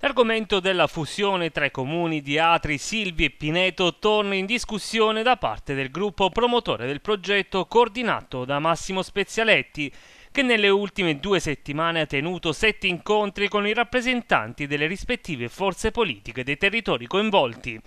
L'argomento della fusione tra i comuni di Atri, Silvi e Pineto torna in discussione da parte del gruppo promotore del progetto coordinato da Massimo Spezialetti, che nelle ultime due settimane ha tenuto sette incontri con i rappresentanti delle rispettive forze politiche dei territori coinvolti.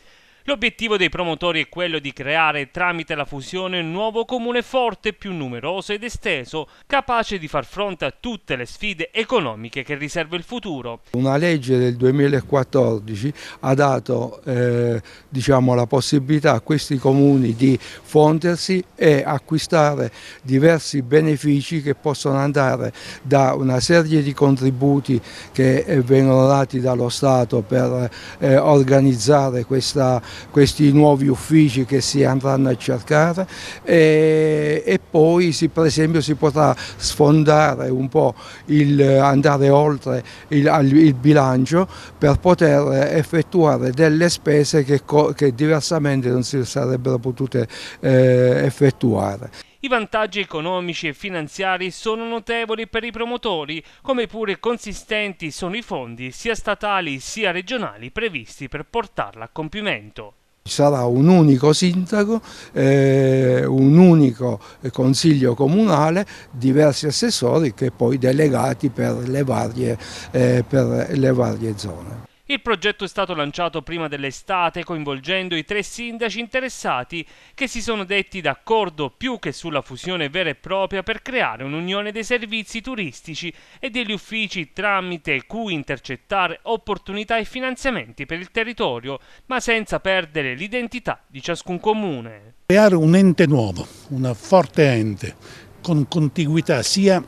L'obiettivo dei promotori è quello di creare tramite la fusione un nuovo comune forte, più numeroso ed esteso, capace di far fronte a tutte le sfide economiche che riserva il futuro. Una legge del 2014 ha dato eh, diciamo, la possibilità a questi comuni di fondersi e acquistare diversi benefici che possono andare da una serie di contributi che eh, vengono dati dallo Stato per eh, organizzare questa questi nuovi uffici che si andranno a cercare e, e poi si, per esempio si potrà sfondare un po', il, andare oltre il, il bilancio per poter effettuare delle spese che, che diversamente non si sarebbero potute eh, effettuare. I vantaggi economici e finanziari sono notevoli per i promotori, come pure consistenti sono i fondi sia statali sia regionali previsti per portarla a compimento. Ci sarà un unico sindaco, eh, un unico eh, consiglio comunale, diversi assessori che poi delegati per le varie, eh, per le varie zone. Il progetto è stato lanciato prima dell'estate coinvolgendo i tre sindaci interessati che si sono detti d'accordo più che sulla fusione vera e propria per creare un'unione dei servizi turistici e degli uffici tramite cui intercettare opportunità e finanziamenti per il territorio, ma senza perdere l'identità di ciascun comune. Creare un ente nuovo, una forte ente, con contiguità sia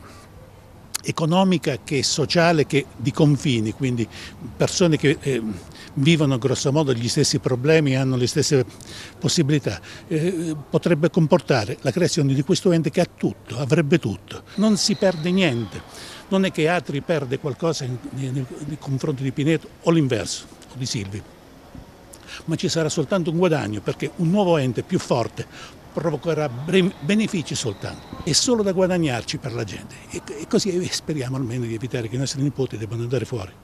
economica che sociale che di confini, quindi persone che eh, vivono grossomodo gli stessi problemi e hanno le stesse possibilità, eh, potrebbe comportare la creazione di questo ente che ha tutto, avrebbe tutto, non si perde niente, non è che Atri perde qualcosa nei confronti di Pineto o l'inverso, o di Silvi ma ci sarà soltanto un guadagno perché un nuovo ente più forte provocherà benefici soltanto, è solo da guadagnarci per la gente e così speriamo almeno di evitare che i nostri nipoti debbano andare fuori.